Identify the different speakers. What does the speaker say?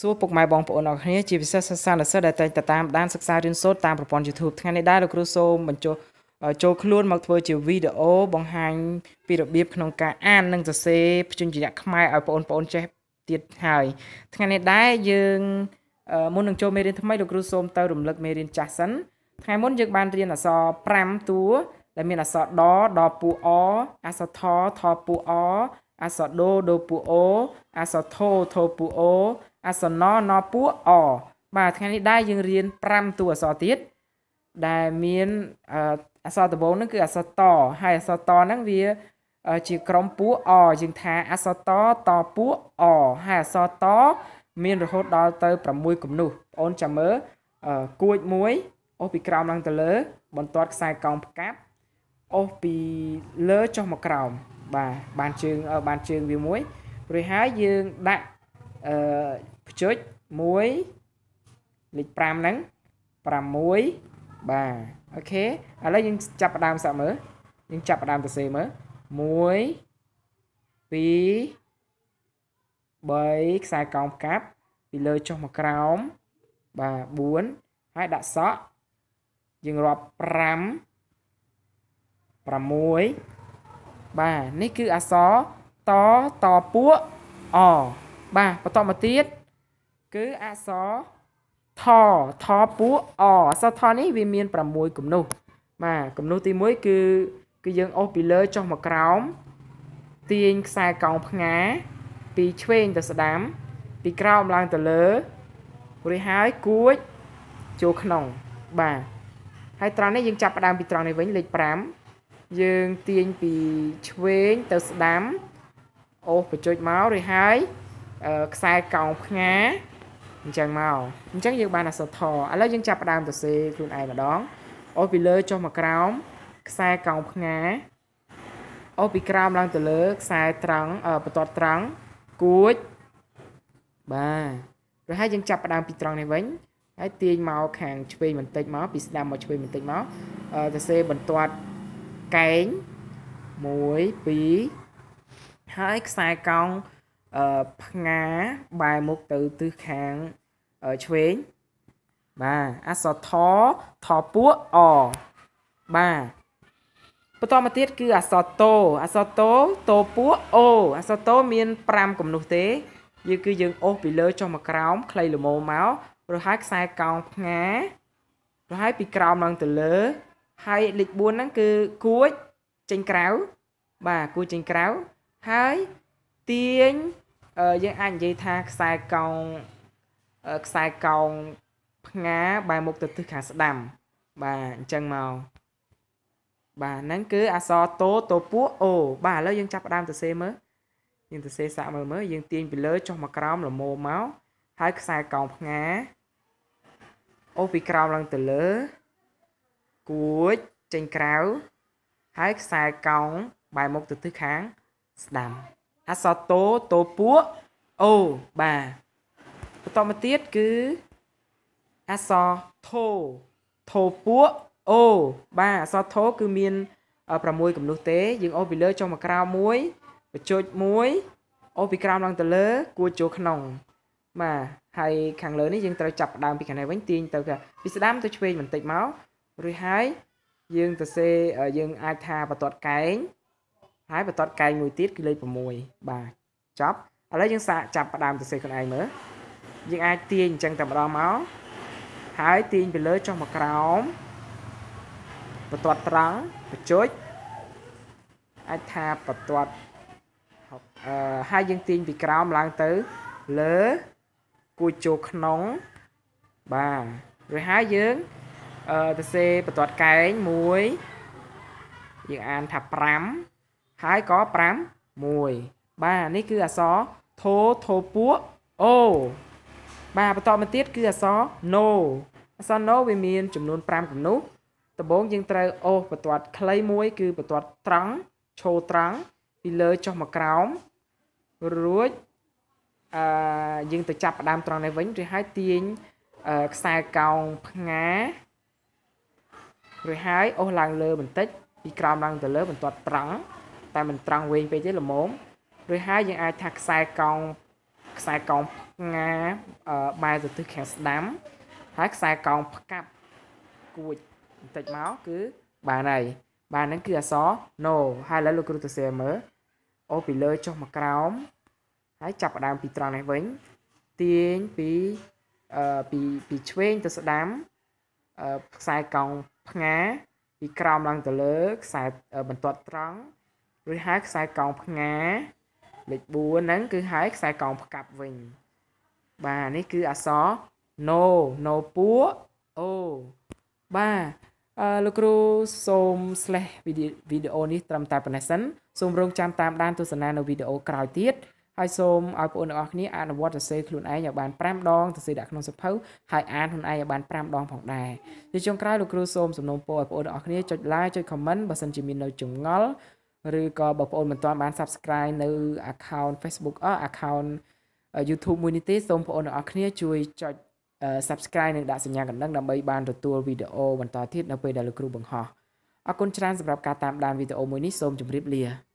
Speaker 1: សួរពុកម៉ែបងប្អូនអរគ្នាជាពិសេសសិស្សានុសិស្សដែលតែងតែតាមដានសិក្សារៀនសូត្រតាមប្រព័ន្ធ YouTube ថ្ងៃនេះដែរលោកគ្រូសូមបញ្ចុះចូលខ្លួនមកធ្វើជាវីដេអូបង្ហាញពីរបៀបក្នុងការអាននិងសរសេរភ្ជញ្ជនៈខ្មែរឲ្យបងប្អូនចេះទៀតហើយថ្ងៃនេះដែរយើងមុននឹងចូលមេរៀនថ្មីលោកគ្រូសូមទៅរំលឹកមេរៀនចាស់សិនថ្ងៃមុនយើងបានរៀនអក្សរ5តួដែលមានអក្សរដដល់ពូអអក្សរថថពូអអសដូដូពូអូអសថោថោពូអូអសណណពូអបាទថ្ងៃនេះដែរយើងរៀន5តួអក្សរទៀតដែលមានអក្សរដំបូងហ្នឹងគឺអក្សរតហើយអក្សរតហ្នឹងវា ជាក្រុមពូអយើងថាអក្សរតតពូអហើយអក្សរតមានរហូតដល់ទៅ6គំនូសអូនចាំមើលគួចមួយអូសពីក្រោមឡើងទៅលើ បន្ទាត់ខ្សែកោងផ្កាប់អូសពីលើចុះមកក្រោមបាទបានជើងបានជើងវាមួយរួចហើយយើងដាក់អឺភ្ជុច1លេខ5ហ្នឹង6បាទអូខេឥឡូវយើងចាប់ផ្ដើមសាក់មើលយើងចាប់ផ្ដើមទៅសេមើល1 2 3ខ្សែកោងផ្កាប់ ពីលើចុះមកក្រោមបាទ4ហើយដាក់សក់យើងរាប់5 6បាទនេះគឺអក្សរតតពួកអបាទបន្តមកទៀតគឺអក្សរថថពួកអអក្សរថនេះវាមាន6គំនូសបាទគំនូសទី1គឺគឺយើងអូសពីលើចុះមកក្រោមទាញខ្សែកោងផ្ងាពីឆ្វេងទៅស្ដាំពីក្រោមឡើងទៅលើរួចហើយគួចចូលក្នុង បាទហើយត្រង់នេះយើងចាប់ផ្ដើមពីត្រង់នេះវិញលេខ5យើងទាញពីឆ្វេងទៅស្ដាំអូសបញ្ចុចមករួចហើយខ្សែកោងផ្ងាអញ្ចឹងមកអញ្ចឹងយើងបានអសថឥឡូវយើងចាប់ផ្ដើមទៅសេខ្លួនឯងម្ដង អូសពីលើចុះមកក្រោមខ្សែកោងផ្ងាអូសពីក្រោមឡើងទៅលើខ្សែត្រង់បន្ទាត់ត្រង់គួចបាទរួចហើយយើងចាប់ផ្ដើមពីត្រង់នេះវិញហើយទាញមកខាងឆ្វេងបន្តិចមកពីស្ដាំមកឆ្វេងបន្តិចមកទៅសេបន្ទាត់កែង1 2ហើយខ្សែកោងអឺផ្ងាបែរមុខទៅទិសខាងឆ្វេងបាទអសថថពួកអបាទបន្តមកទៀតគឺអសតោអសតោតោពួកអូអសតោមាន5កំនុះទេយើងគឺយើងអូសពីលើ ចុះមកក្រោមខ្លីល្មមមករហ័សខ្សែកោងផ្ងារហ័សពីក្រោមឡើងទៅលើហើយលេខ4ហ្នឹងគឺគួចចេញក្រៅបាទគួចចេញក្រៅហើយទាញយើងអាចនិយាយថាខ្សែកោងខ្សែកោងផ្ងាបែរមុខទៅទិសខាងស្ដាំបាទអញ្ចឹងមកបាទហ្នឹងគឺអសរតូតពួកអូបាទឥឡូវយើងចាប់ផ្ដើមទៅសេមើលយើងទៅសេសាក់មើលមើលយើងទាញពីលើ ចុះមកក្រោមលមោមកហើយខ្សែកោងផ្ងាអូពីក្រោមឡើងទៅលើគួចចេញក្រៅហើយខ្សែកោងបែរមុខទៅទិសខាងស្ដាំអសតោតោពួកអូបាទបន្តមកទៀតគឺអសធោធោពួកអូបាទអសធោគឺមាន6កំនុះទេ យើង អូសពីលើចុះមកក្រោមមួយបញ្ចុចមួយអូសពីក្រោមឡើងទៅលើគួចចូលក្នុងបាទហើយខាងលើនេះយើងត្រូវចាប់ដើមពីខាងនេះវិញទាញទៅពីស្ដាំទៅឆ្វេងបន្តិចមករួចហើយយើងទៅសេយើងអាចថាបន្ទាត់កែងហើយបន្ទាត់កែងមួយទៀតគឺលេខ6បាទចប់ឥឡូវយើងសាកចាប់ផ្ដើមទៅសេខ្លួនឯងមើលយើងអាចទាញអញ្ចឹងតែម្ដងមកហើយទាញពីលើចុះមកក្រោមបន្ទាត់ត្រង់បញ្ចុចអាចថាបន្ទាត់អឺហើយយើងទាញពីក្រោមឡើងទៅលើគួចចូលក្នុងបាទរួចហើយយើងអឺទៅសេបន្ទាត់កែង1យើងអានថា5ហើយក៏5 1បាទនេះគឺអក្សរធោធោពួកអូបាទបន្តមកទៀតគឺអក្សរ no អក្សរ no វាមាន ចំនួន5គំនូសដំបូងយើងត្រូវអូសបន្ទាត់ខ្លីមួយ គឺបន្ទាត់ត្រង់ឈោត្រង់ពីលើចុះមកក្រោមរួចអឺយើងទៅចាប់ផ្ដើមត្រង់នេះវិញឬហើយទាញខ្សែកោងផ្ងារួចហើយអូសឡើងលើបន្តិច ពីក្រោមឡើងទៅលើ បន្ទាត់ត្រង់តែមិនត្រង់វែងពេកទេល្មមរួចហើយយើងអាចថាខ្សែកោងខ្សែកោងផ្ងាបែរទៅទិសខាងស្ដាំហើយខ្សែកោងផ្កាប់គួចបន្តិចមកគឺបានហើយបានហ្នឹងគឺអក្សរ no ហើយឥឡូវលោកគ្រូទៅសៀមើលអូពីលើចុះមកក្រោមហើយចាប់ផ្ដើមពីត្រង់នេះវិញទាញពីអឺពីពីឆ្វេងទៅស្ដាំអឺខ្សែកោងផ្ងាពីក្រោមឡើងទៅលើខ្សែបន្ទាត់ត្រង់ឬហៅខ្សែកោងផ្ងា លេខ4ហ្នឹង គឺហៅខ្សែកោងផ្កាប់វិញ បាទនេះគឺអក្សរ no no ពួក o បាទអឺលោកគ្រូសូម slash វីដេអូនេះត្រឹមតែប៉ុណ្ណេះសិនសូមរងចាំតាមដានទស្សនានៅវីដេអូក្រោយទៀតហើយសូមឲ្យបងប្អូនទាំងអស់គ្នាអនុវត្តសរសេរខ្លួនឯងឲ្យបាន5ដងសរសេរដាក់ក្នុងសៀវភៅហើយអានខ្លួនឯងឲ្យបាន5ដងផងដែរជាចុងក្រោយលោកគ្រូសូមសំណូមពរឲ្យបងប្អូនទាំងអស់គ្នាចុច like ចុច comment បើសិនជាមាននៅចម្ងល់ឬក៏បងប្អូនមិនទាន់បាន subscribe នៅ account Facebook អ account YouTube មួយនេះទេសូមបងប្អូនទាំងអស់គ្នាជួយចុច subscribe និងដាក់សញ្ញាកណ្ដឹងដើម្បីបានទទួលវីដេអូបន្តទៀតនៅពេលដែលលោកគ្រូបង្ហោះអរគុណច្រើនសម្រាប់ការតាមដានវីដេអូមួយនេះសូមជម្រាបលា